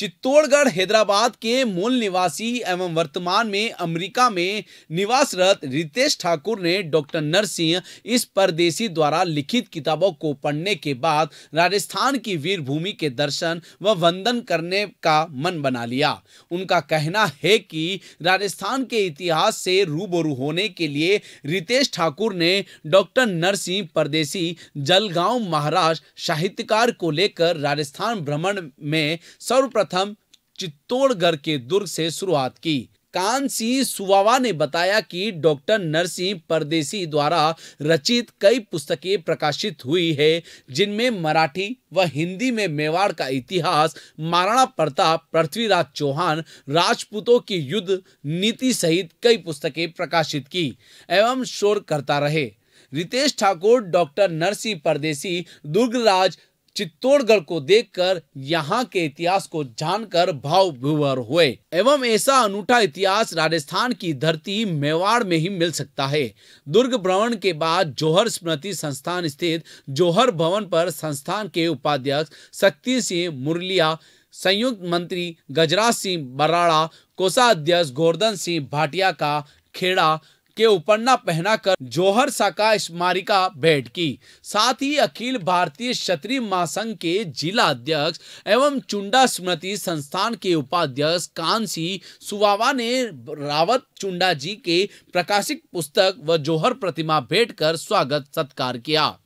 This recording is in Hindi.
चित्तौड़गढ़ हैदराबाद के मूल निवासी एवं वर्तमान में अमेरिका में निवासरत रितेश ठाकुर ने डॉक्टर नरसिंह इस परदेसी द्वारा लिखित किताबों को पढ़ने के बाद राजस्थान की वीरभूमि के दर्शन व वंदन करने का मन बना लिया उनका कहना है कि राजस्थान के इतिहास से रूबरू होने के लिए रितेश ठाकुर ने डॉक्टर नरसिंह परदेसी जलगांव महाराज साहित्यकार को लेकर राजस्थान भ्रमण में सर्वप्रथम प्रथम चित्तौड़गढ़ के दुर्ग से शुरुआत की कान सिंह सुवावा ने बताया कि डॉक्टर नरसिंह परदेसी द्वारा रचित कई पुस्तकें प्रकाशित हुई है जिनमें मराठी व हिंदी में मेवाड़ का इतिहास महाराणा प्रताप पृथ्वीराज चौहान राजपूतों की युद्ध नीति सहित कई पुस्तकें प्रकाशित की एवं शोर करता रहे रितेश ठाकुर डॉक्टर नरसिंह परदेसी दुर्गराज चित्तौड़गढ़ को देखकर यहाँ के इतिहास को जानकर भाव विवर हुए एवं ऐसा अनूठा इतिहास राजस्थान की धरती मेवाड़ में ही मिल सकता है दुर्ग भ्रमण के बाद जोहर स्मृति संस्थान स्थित जोहर भवन पर संस्थान के उपाध्यक्ष शक्ति सिंह मुरलिया संयुक्त मंत्री गजराज सिंह बराड़ा कोषाध्यक्ष गोवर्धन सिंह भाटिया का खेड़ा के उपन्ना कर जोहर साका स्मारिका भेंट की साथ ही अखिल भारतीय क्षत्रिय महासंघ के जिला अध्यक्ष एवं चुंडा स्मृति संस्थान के उपाध्यक्ष कांसी सुवावा ने रावत चुंडा जी के प्रकाशित पुस्तक व जोहर प्रतिमा भेंट कर स्वागत सत्कार किया